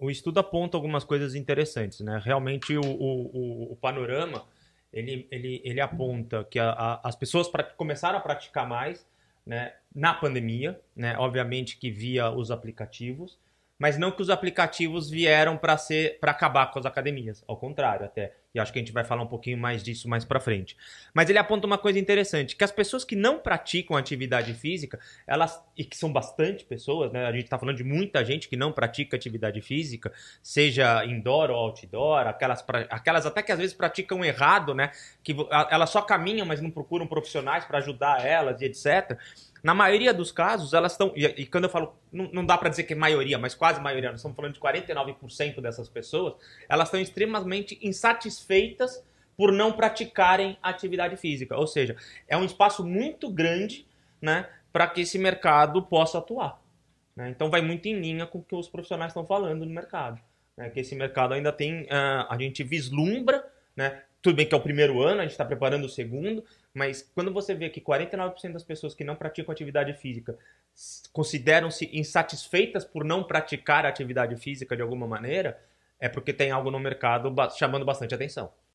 o estudo aponta algumas coisas interessantes, né? Realmente o, o, o panorama ele, ele, ele aponta que a, a, as pessoas pra, começaram a praticar mais né, na pandemia, né? Obviamente que via os aplicativos, mas não que os aplicativos vieram para ser para acabar com as academias, ao contrário até. E acho que a gente vai falar um pouquinho mais disso mais para frente. Mas ele aponta uma coisa interessante, que as pessoas que não praticam atividade física, elas e que são bastante pessoas, né? A gente está falando de muita gente que não pratica atividade física, seja indoor ou outdoor, aquelas aquelas até que às vezes praticam errado, né? Que elas só caminham, mas não procuram profissionais para ajudar elas e etc. Na maioria dos casos, elas estão. E, e, quando eu falo, não, não dá para dizer que é maioria, mas quase maioria, nós estamos falando de 49% dessas pessoas, elas estão extremamente insatisfeitas por não praticarem atividade física. Ou seja, é um espaço muito grande né, para que esse mercado possa atuar. Né? Então, vai muito em linha com o que os profissionais estão falando no mercado. Né? Que esse mercado ainda tem. Uh, a gente vislumbra né, tudo bem que é o primeiro ano, a gente está preparando o segundo, mas quando você vê que 49% das pessoas que não praticam atividade física consideram-se insatisfeitas por não praticar atividade física de alguma maneira, é porque tem algo no mercado chamando bastante atenção.